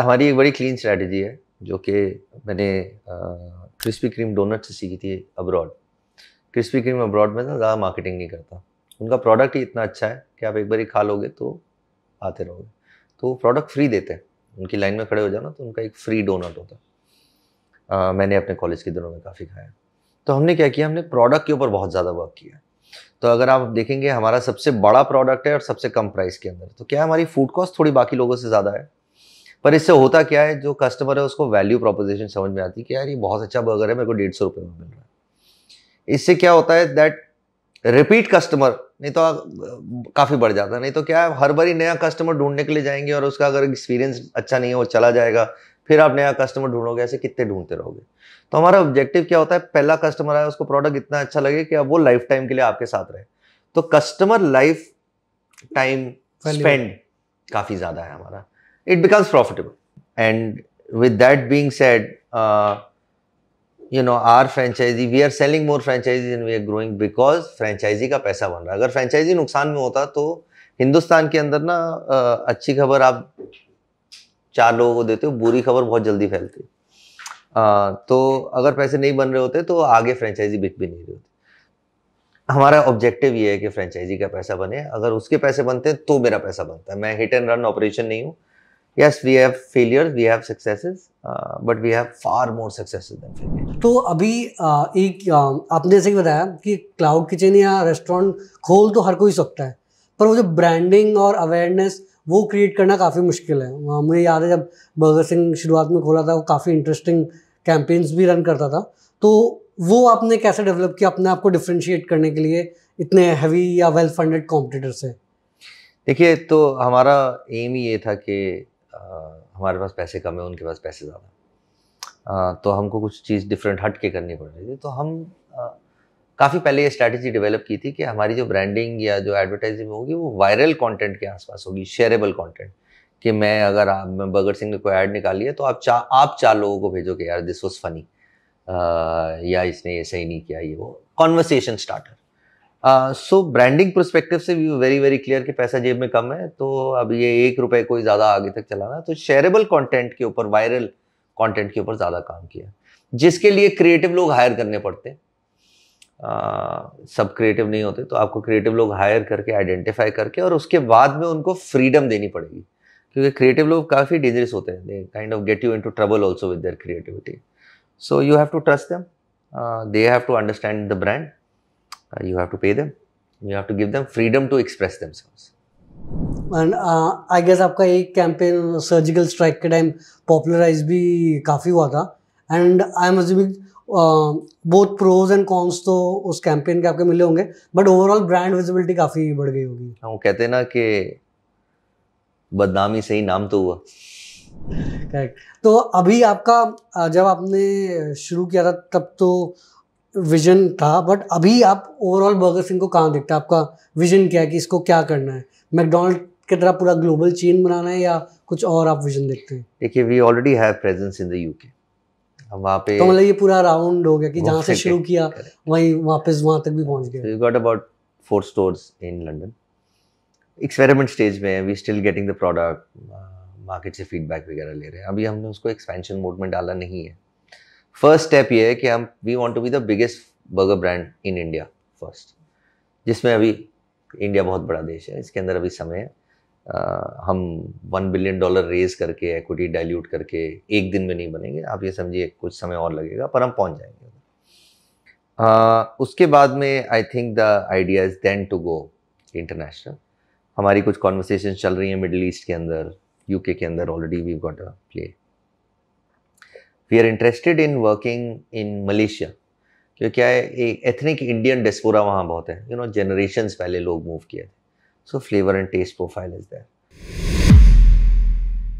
हमारी एक बड़ी क्लीन स्ट्रैटेजी है जो कि मैंने क्रिस्पी क्रीम डोनट से सीखी थी अब्रॉड क्रिस्पी क्रीम अब्रॉड में ना ज़्यादा मार्केटिंग नहीं करता उनका प्रोडक्ट ही इतना अच्छा है कि आप एक बार ही खा लोगे तो आते रहोगे तो प्रोडक्ट फ्री देते हैं उनकी लाइन में खड़े हो जाना तो उनका एक फ्री डोनट होता है uh, मैंने अपने कॉलेज के दिनों में काफ़ी खाया तो हमने क्या किया हमने प्रोडक्ट के ऊपर बहुत ज़्यादा वर्क किया तो अगर आप देखेंगे हमारा सबसे बड़ा प्रोडक्ट है और सबसे कम प्राइस के अंदर तो क्या हमारी फूड कॉस्ट थोड़ी बाकी लोगों से ज़्यादा है पर इससे होता क्या है जो कस्टमर है उसको वैल्यू प्रोपोजिशन समझ में आती है कि यार ये बहुत अच्छा बर्गर है मेरे को डेढ़ सौ रुपये में मिल रहा है इससे क्या होता है दैट रिपीट कस्टमर नहीं तो काफ़ी बढ़ जाता है नहीं तो क्या है हर बार ही नया कस्टमर ढूंढने के लिए जाएंगे और उसका अगर एक्सपीरियंस अच्छा नहीं है वो चला जाएगा फिर आप नया कस्टमर ढूंढोगे ऐसे कितने ढूंढते रहोगे तो हमारा ऑब्जेक्टिव क्या होता है पहला कस्टमर आया उसको प्रोडक्ट इतना अच्छा लगे कि अब वो लाइफ टाइम के लिए आपके साथ रहे तो कस्टमर लाइफ टाइम स्पेंड काफ़ी ज़्यादा है हमारा it becomes profitable. And with that being said, uh, you know, our franchisee, we are selling more franchises and we are growing because franchisee का पैसा बन रहा agar अगर nuksan mein hota to hindustan ke andar na uh, achhi khabar aap चार लोगों को देते हो बुरी खबर बहुत जल्दी फैलती है तो अगर पैसे नहीं बन रहे होते तो आगे फ्रेंचाइजी बिक भी नहीं रही होती हमारा ऑब्जेक्टिव ये है कि फ्रेंचाइजी का पैसा बने अगर उसके पैसे बनते हैं तो मेरा पैसा बनता है मैं हिट एंड रन ऑपरेशन नहीं हूँ yes we have failures we have successes uh, but we have far more successes than failures तो अभी एक आपने जैसे ही बताया कि क्लाउड किचन या रेस्टोरेंट खोल तो हर कोई सकता है पर वो जो ब्रांडिंग और अवेयरनेस वो क्रिएट करना काफ़ी मुश्किल है मुझे याद है जब बर्गर सिंह शुरुआत में खोला था वो काफ़ी इंटरेस्टिंग कैंपेन्स भी रन करता था तो वो आपने कैसे डेवलप किया अपने आप को डिफ्रेंशिएट करने के लिए इतने हैवी या वेल फंडेड कॉम्पिटिटर से देखिए तो हमारा एम ही ये था कि हमारे पास पैसे कम है उनके पास पैसे ज़्यादा तो हमको कुछ चीज़ डिफरेंट हट के करनी पड़ रही थी तो हम काफ़ी पहले ये स्ट्रैटेजी डेवलप की थी कि हमारी जो ब्रांडिंग या जो एडवर्टाइजिंग होगी वो वायरल कंटेंट के आसपास होगी शेयरेबल कंटेंट कि मैं अगर आप मैं भगत सिंह ने कोई ऐड निकाली है तो आप चार आप चार लोगों को भेजो कि यार दिस वॉज फनी या इसने ये सही नहीं किया ये वो conversation starter so branding perspective से भी वेरी वेरी क्लियर कि पैसा जेब में कम है तो अब ये एक रुपए को ज़्यादा आगे तक चलाना तो शेयरेबल कंटेंट के ऊपर वायरल कंटेंट के ऊपर ज़्यादा काम किया जिसके लिए क्रिएटिव लोग हायर करने पड़ते हैं सब क्रिएटिव नहीं होते तो आपको क्रिएटिव लोग हायर करके आइडेंटिफाई करके और उसके बाद में उनको फ्रीडम देनी पड़ेगी क्योंकि क्रिएटिव लोग काफ़ी डेंजरस होते हैं they kind of get you into trouble also with their creativity so you have to trust them they have to understand the brand Uh, you have to pay them. You have to give them freedom to express themselves. And I guess आपका एक campaign surgical strike के time popularise भी काफ़ी हुआ था and I am assuming both pros and cons तो उस campaign के आपके मिले होंगे बट ओवरऑल ब्रांड विजिबिलिटी काफ़ी बढ़ गई होगी हाँ वो कहते हैं ना कि बदनामी से ही नाम तो हुआ करेक्ट तो अभी आपका uh, जब आपने शुरू किया था तब तो विजन था बट अभी आप ओवरऑल बर्गर सिंह को कहाँ देखते हैं आपका विजन क्या है कि इसको क्या करना है मैकडोनल्ड की तरह पूरा ग्लोबल चेन बनाना है या कुछ और आप विजन देखते हैं देखिए we already have presence in the UK हम वहाँ पे तो मतलब ये पूरा राउंड हो गया कि जहाँ से शुरू किया वहीं वापस वहाँ तक भी पहुँच गया you got about four stores in London experiment stage में we still getting the product market से फीडबैक वगैरह ले रहे हैं अभी हमने उसको एक्सपेंशन मोड में डाला नहीं है फर्स्ट स्टेप ये है कि हम we want to be the biggest burger brand in India first जिसमें अभी इंडिया बहुत बड़ा देश है इसके अंदर अभी समय है आ, हम वन बिलियन डॉलर रेज करके एक्विटी डाइल्यूट करके एक दिन में नहीं बनेंगे आप ये समझिए कुछ समय और लगेगा पर हम पहुंच जाएंगे आ, उसके बाद में I think the idea is then to go international हमारी कुछ कॉन्वर्सेशन चल रही हैं मिडल ईस्ट के अंदर यूके के अंदर already we got a play we are interested in working in Malaysia क्योंकि क्या है एक एथनिक इंडियन डेस्पोरा वहाँ बहुत है यू नो जनरेशन पहले लोग मूव किए थे so flavour and taste profile is that